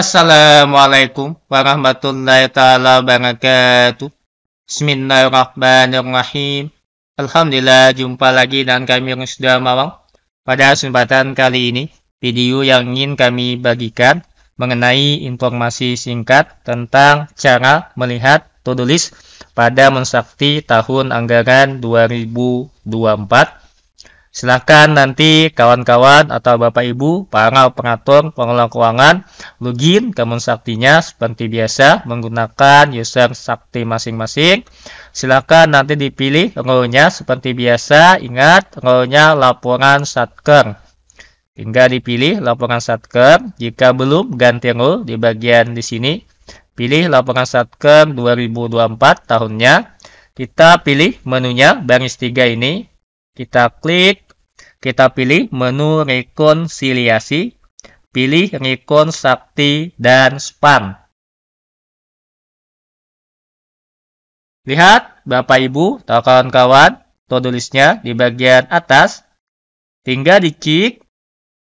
Assalamualaikum warahmatullahi taala wabarakatuh. Bismillahirrahmanirrahim. Alhamdulillah jumpa lagi dan kami yang sudah Mawang. Pada kesempatan kali ini, video yang ingin kami bagikan mengenai informasi singkat tentang cara melihat to list pada mensakti tahun anggaran 2024 Silahkan nanti kawan-kawan atau Bapak Ibu, para pengatur pengelola keuangan, login ke Saktinya seperti biasa menggunakan user Sakti masing-masing. Silahkan nanti dipilih role seperti biasa, ingat role laporan Satker. Hingga dipilih laporan Satker, jika belum ganti role di bagian di sini, pilih laporan Satker 2024 tahunnya. Kita pilih menunya baris 3 ini, kita klik kita pilih menu rekonsiliasi, pilih rekon sakti dan spam. Lihat, Bapak Ibu, atau kawan-kawan, todulisnya listnya di bagian atas. Tinggal cik,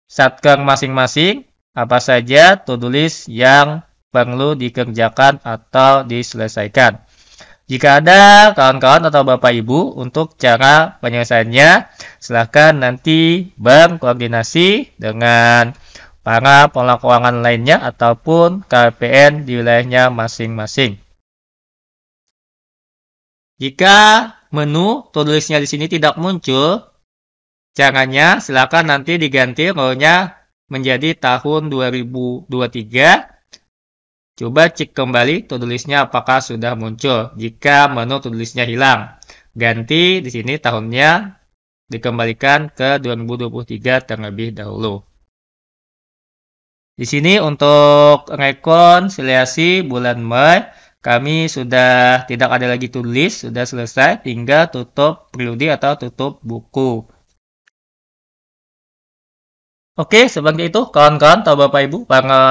satker masing-masing apa saja todulis list yang perlu dikerjakan atau diselesaikan. Jika ada kawan-kawan atau Bapak Ibu untuk cara penyelesaiannya, silahkan nanti berkoordinasi dengan para pola keuangan lainnya ataupun KPN di wilayahnya masing-masing. Jika menu tulisnya di sini tidak muncul, caranya silakan nanti diganti rollnya menjadi tahun 2023 Coba cek kembali to listnya apakah sudah muncul. Jika menu to listnya hilang, ganti di sini tahunnya dikembalikan ke 2023 terlebih dahulu. Di sini untuk rekonsiliasi bulan Mei, kami sudah tidak ada lagi to list, sudah selesai tinggal tutup periode atau tutup buku. Oke, sebagai itu kawan-kawan atau Bapak Ibu para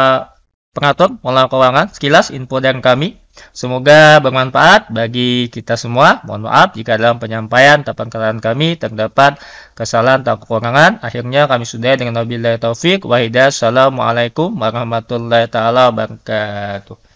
pengatur pengelola keuangan sekilas info dari kami. Semoga bermanfaat bagi kita semua. Mohon maaf jika dalam penyampaian tahapan kesalahan kami terdapat kesalahan atau kekurangan. Akhirnya kami sudah dengan wabillahi taufik wa Assalamualaikum warahmatullahi taala wabarakatuh.